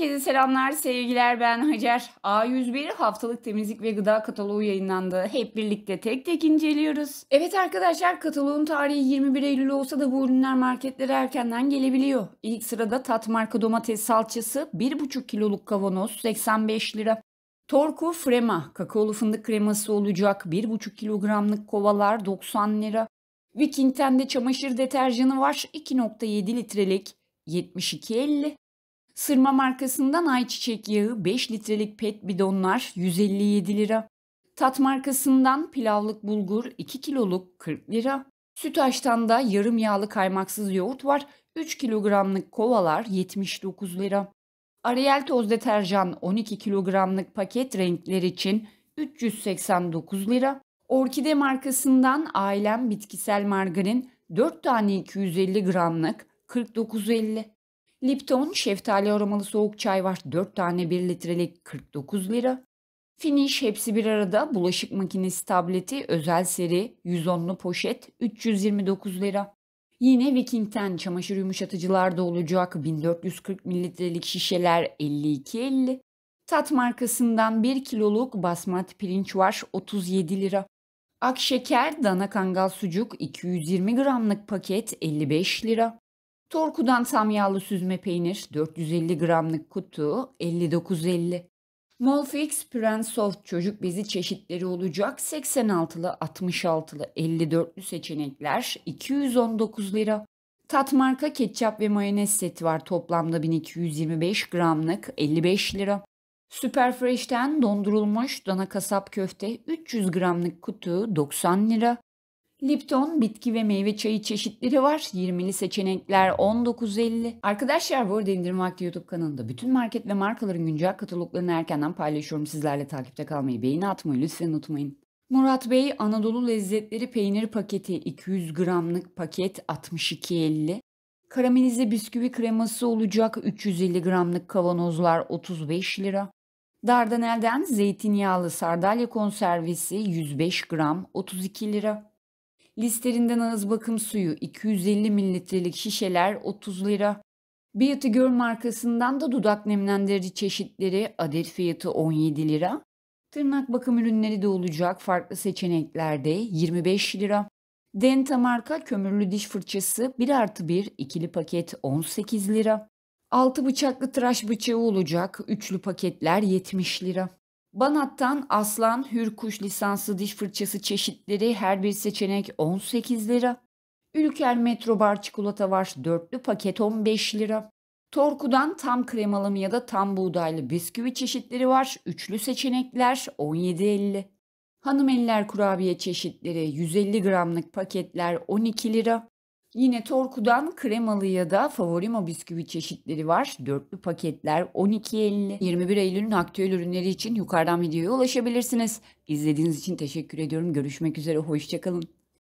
Herkese selamlar, sevgiler. Ben Hacer. A101 haftalık temizlik ve gıda kataloğu yayınlandı. Hep birlikte tek tek inceliyoruz. Evet arkadaşlar, kataloğun tarihi 21 Eylül olsa da bu ürünler marketlere erkenden gelebiliyor. İlk sırada tat marka domates salçası 1,5 kiloluk kavanoz 85 lira. Torku Frema kakaolu fındık kreması olacak 1,5 kilogramlık kovalar 90 lira. Viking'ten de çamaşır deterjanı var 2,7 litrelik 72.50. Sırma markasından ayçiçek yağı 5 litrelik pet bidonlar 157 lira. Tat markasından pilavlık bulgur 2 kiloluk 40 lira. Sütaş'tan da yarım yağlı kaymaksız yoğurt var 3 kilogramlık kovalar 79 lira. Ariel toz deterjan 12 kilogramlık paket renkler için 389 lira. Orkide markasından Ailem bitkisel margarin 4 tane 250 gramlık 49.50. Lipton şeftali aromalı soğuk çay var 4 tane 1 litrelik 49 lira. Finish hepsi bir arada bulaşık makinesi tableti özel seri 110'lu poşet 329 lira. Yine Viking'ten çamaşır yumuşatıcılar da olacak 1440 mililitrelik şişeler 52.50. Tat markasından 1 kiloluk basmat pirinç var 37 lira. Ak şeker, dana kangal sucuk 220 gramlık paket 55 lira. Torku'dan samyalı süzme peynir 450 gramlık kutu 59.50. Molfix Püren Soft çocuk bezi çeşitleri olacak 86'lı 66'lı 54'lü seçenekler 219 lira. Tat marka ketçap ve mayonez seti var toplamda 1225 gramlık 55 lira. Super Fresh'ten dondurulmuş dana kasap köfte 300 gramlık kutu 90 lira. Lipton bitki ve meyve çayı çeşitleri var. 20'li seçenekler 19.50. Arkadaşlar bu arada İndirim Vakti YouTube kanalında bütün market ve markaların güncel kataloglarını erkenden paylaşıyorum. Sizlerle takipte kalmayı, beğeni atmayı lütfen unutmayın. Murat Bey Anadolu Lezzetleri peynir paketi 200 gramlık paket 62.50. Karamelize bisküvi kreması olacak 350 gramlık kavanozlar 35 lira. Dardanel'den zeytinyağlı sardalya konservesi 105 gram 32 lira. Listerinden ağız bakım suyu 250 mililitrelik şişeler 30 lira. Beauty Girl markasından da dudak nemlendirici çeşitleri adet fiyatı 17 lira. Tırnak bakım ürünleri de olacak farklı seçeneklerde 25 lira. Denta marka kömürlü diş fırçası 1 artı 1 ikili paket 18 lira. 6 bıçaklı tıraş bıçağı olacak üçlü paketler 70 lira. Banat'tan Aslan Hürkuş lisanslı diş fırçası çeşitleri her bir seçenek 18 lira. Ülker Metrobar çikolata var dörtlü paket 15 lira. Torku'dan tam kremalı ya da tam buğdaylı bisküvi çeşitleri var. Üçlü seçenekler 17.50. Hanım eller kurabiye çeşitleri 150 gramlık paketler 12 lira. Yine Torku'dan kremalı ya da o bisküvi çeşitleri var. Dörtlü paketler 12.50. 21 Eylül'ün aktüel ürünleri için yukarıdan videoya ulaşabilirsiniz. İzlediğiniz için teşekkür ediyorum. Görüşmek üzere. Hoşçakalın.